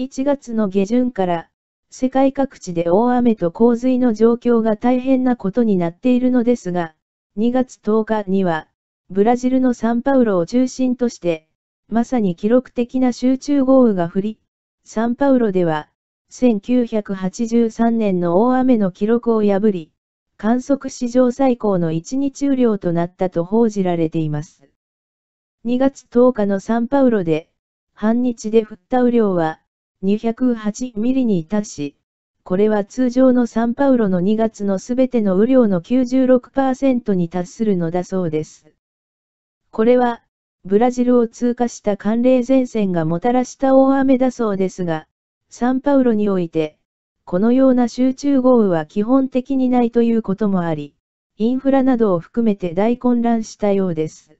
1月の下旬から、世界各地で大雨と洪水の状況が大変なことになっているのですが、2月10日には、ブラジルのサンパウロを中心として、まさに記録的な集中豪雨が降り、サンパウロでは、1983年の大雨の記録を破り、観測史上最高の1日雨量となったと報じられています。2月10日のサンパウロで、半日で降った雨量は、208ミリに達し、これは通常のサンパウロの2月のすべての雨量の96%に達するのだそうです。これは、ブラジルを通過した寒冷前線がもたらした大雨だそうですが、サンパウロにおいて、このような集中豪雨は基本的にないということもあり、インフラなどを含めて大混乱したようです。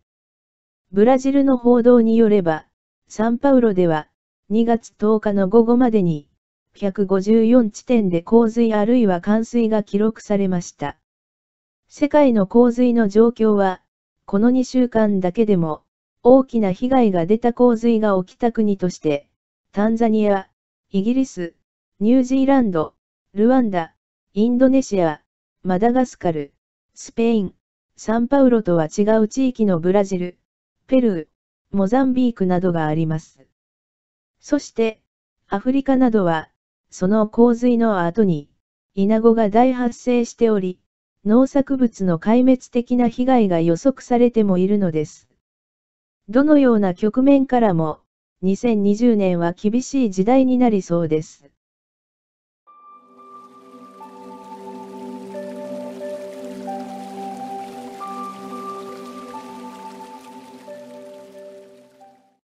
ブラジルの報道によれば、サンパウロでは、2月10日の午後までに、154地点で洪水あるいは冠水が記録されました。世界の洪水の状況は、この2週間だけでも、大きな被害が出た洪水が起きた国として、タンザニア、イギリス、ニュージーランド、ルワンダ、インドネシア、マダガスカル、スペイン、サンパウロとは違う地域のブラジル、ペルー、モザンビークなどがあります。そして、アフリカなどは、その洪水の後に、イナゴが大発生しており、農作物の壊滅的な被害が予測されてもいるのです。どのような局面からも、2020年は厳しい時代になりそうです。